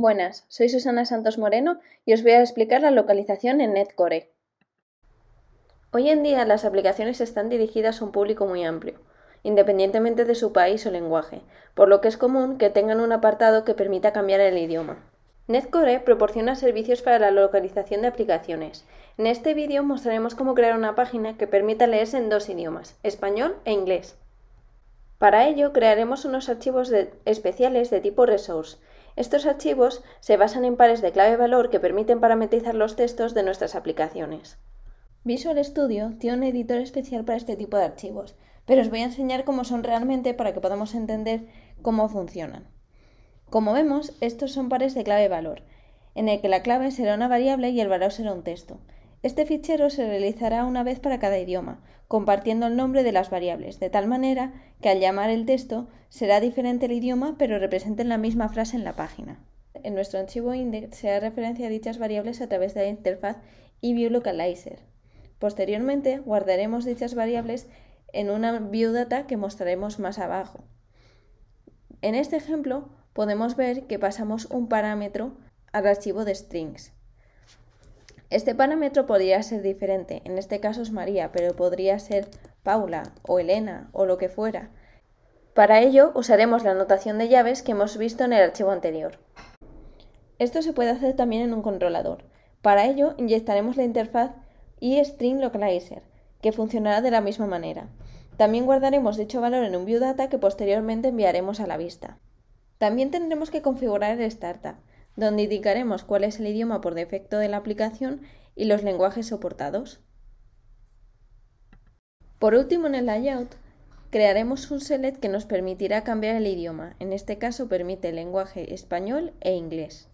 Buenas, soy Susana Santos Moreno y os voy a explicar la localización en NetCore. Hoy en día las aplicaciones están dirigidas a un público muy amplio, independientemente de su país o lenguaje, por lo que es común que tengan un apartado que permita cambiar el idioma. NetCore proporciona servicios para la localización de aplicaciones. En este vídeo mostraremos cómo crear una página que permita leerse en dos idiomas, español e inglés. Para ello crearemos unos archivos especiales de tipo resource estos archivos se basan en pares de clave-valor que permiten parametrizar los textos de nuestras aplicaciones. Visual Studio tiene un editor especial para este tipo de archivos, pero os voy a enseñar cómo son realmente para que podamos entender cómo funcionan. Como vemos, estos son pares de clave-valor, en el que la clave será una variable y el valor será un texto. Este fichero se realizará una vez para cada idioma, compartiendo el nombre de las variables, de tal manera que al llamar el texto será diferente el idioma, pero representen la misma frase en la página. En nuestro archivo index se da referencia a dichas variables a través de la interfaz y Posteriormente guardaremos dichas variables en una ViewData que mostraremos más abajo. En este ejemplo podemos ver que pasamos un parámetro al archivo de strings. Este parámetro podría ser diferente, en este caso es María, pero podría ser Paula o Elena o lo que fuera. Para ello usaremos la anotación de llaves que hemos visto en el archivo anterior. Esto se puede hacer también en un controlador. Para ello inyectaremos la interfaz eStringLocalizer, que funcionará de la misma manera. También guardaremos dicho valor en un ViewData que posteriormente enviaremos a la vista. También tendremos que configurar el Startup donde indicaremos cuál es el idioma por defecto de la aplicación y los lenguajes soportados. Por último, en el layout, crearemos un select que nos permitirá cambiar el idioma. En este caso permite el lenguaje español e inglés.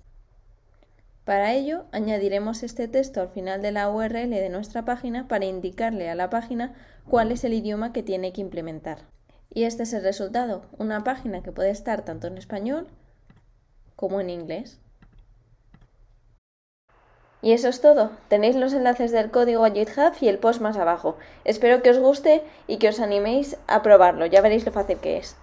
Para ello, añadiremos este texto al final de la URL de nuestra página para indicarle a la página cuál es el idioma que tiene que implementar. Y este es el resultado, una página que puede estar tanto en español como en inglés. Y eso es todo. Tenéis los enlaces del código a GitHub y el post más abajo. Espero que os guste y que os animéis a probarlo. Ya veréis lo fácil que es.